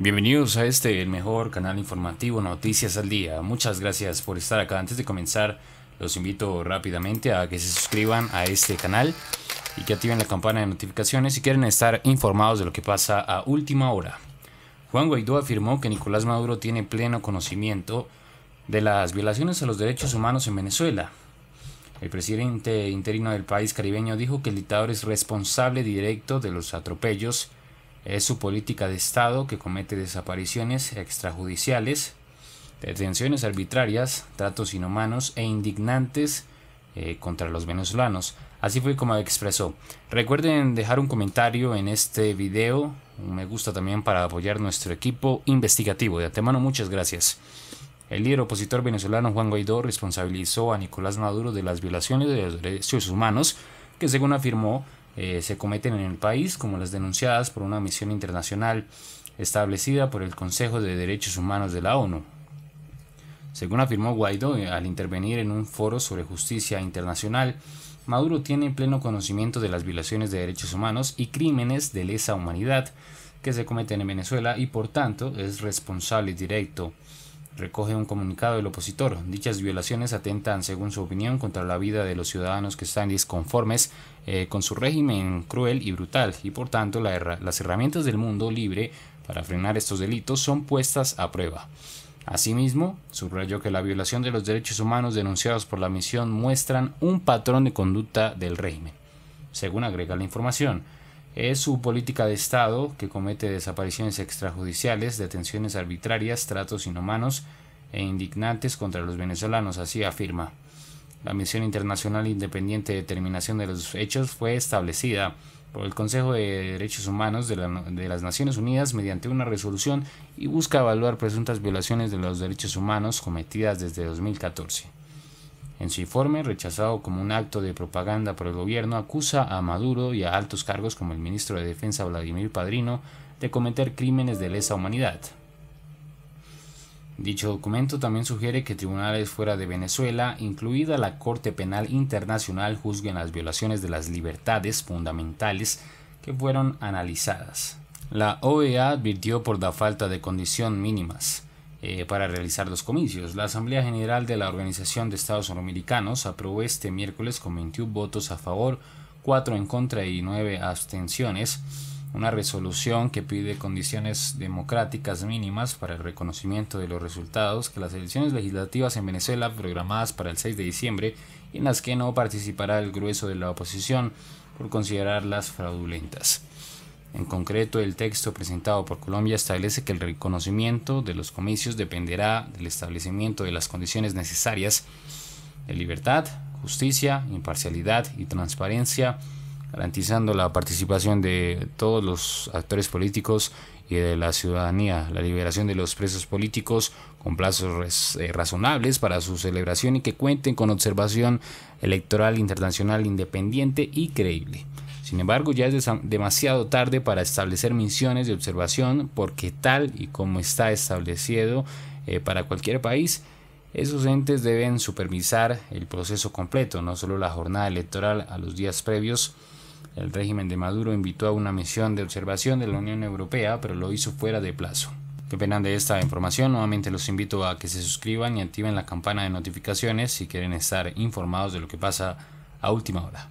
Bienvenidos a este, el mejor canal informativo Noticias al Día. Muchas gracias por estar acá. Antes de comenzar, los invito rápidamente a que se suscriban a este canal y que activen la campana de notificaciones si quieren estar informados de lo que pasa a última hora. Juan Guaidó afirmó que Nicolás Maduro tiene pleno conocimiento de las violaciones a los derechos humanos en Venezuela. El presidente interino del país caribeño dijo que el dictador es responsable directo de los atropellos es su política de Estado que comete desapariciones extrajudiciales, detenciones arbitrarias, tratos inhumanos e indignantes eh, contra los venezolanos. Así fue como expresó. Recuerden dejar un comentario en este video, un me gusta también para apoyar nuestro equipo investigativo. De antemano, muchas gracias. El líder opositor venezolano Juan Guaidó responsabilizó a Nicolás Maduro de las violaciones de los derechos humanos que según afirmó eh, se cometen en el país, como las denunciadas por una misión internacional establecida por el Consejo de Derechos Humanos de la ONU. Según afirmó Guaidó eh, al intervenir en un foro sobre justicia internacional, Maduro tiene pleno conocimiento de las violaciones de derechos humanos y crímenes de lesa humanidad que se cometen en Venezuela y por tanto es responsable directo recoge un comunicado del opositor. Dichas violaciones atentan, según su opinión, contra la vida de los ciudadanos que están disconformes eh, con su régimen cruel y brutal, y por tanto las herramientas del mundo libre para frenar estos delitos son puestas a prueba. Asimismo, subrayó que la violación de los derechos humanos denunciados por la misión muestran un patrón de conducta del régimen. Según agrega la información, es su política de Estado que comete desapariciones extrajudiciales, detenciones arbitrarias, tratos inhumanos e indignantes contra los venezolanos, así afirma. La Misión Internacional Independiente de Determinación de los Hechos fue establecida por el Consejo de Derechos Humanos de, las Naciones Unidas mediante una resolución y busca evaluar presuntas violaciones de los derechos humanos cometidas desde 2014. En su informe, rechazado como un acto de propaganda por el gobierno, acusa a Maduro y a altos cargos como el ministro de Defensa Vladimir Padrino de cometer crímenes de lesa humanidad. Dicho documento también sugiere que tribunales fuera de Venezuela, incluida la Corte Penal Internacional, juzguen las violaciones de las libertades fundamentales que fueron analizadas. La OEA advirtió por la falta de condiciones mínimas eh, para realizar los comicios. La Asamblea General de la Organización de Estados Americanos aprobó este miércoles con 21 votos a favor, 4 en contra y 9 abstenciones una resolución que pide condiciones democráticas mínimas para el reconocimiento de los resultados que las elecciones legislativas en Venezuela programadas para el 6 de diciembre y en las que no participará el grueso de la oposición por considerarlas fraudulentas. En concreto, el texto presentado por Colombia establece que el reconocimiento de los comicios dependerá del establecimiento de las condiciones necesarias de libertad, justicia, imparcialidad y transparencia, garantizando la participación de todos los actores políticos y de la ciudadanía, la liberación de los presos políticos con plazos eh, razonables para su celebración y que cuenten con observación electoral internacional independiente y creíble. Sin embargo, ya es demasiado tarde para establecer misiones de observación porque tal y como está establecido eh, para cualquier país, esos entes deben supervisar el proceso completo, no solo la jornada electoral a los días previos. El régimen de Maduro invitó a una misión de observación de la Unión Europea, pero lo hizo fuera de plazo. Qué pena de esta información, nuevamente los invito a que se suscriban y activen la campana de notificaciones si quieren estar informados de lo que pasa a última hora.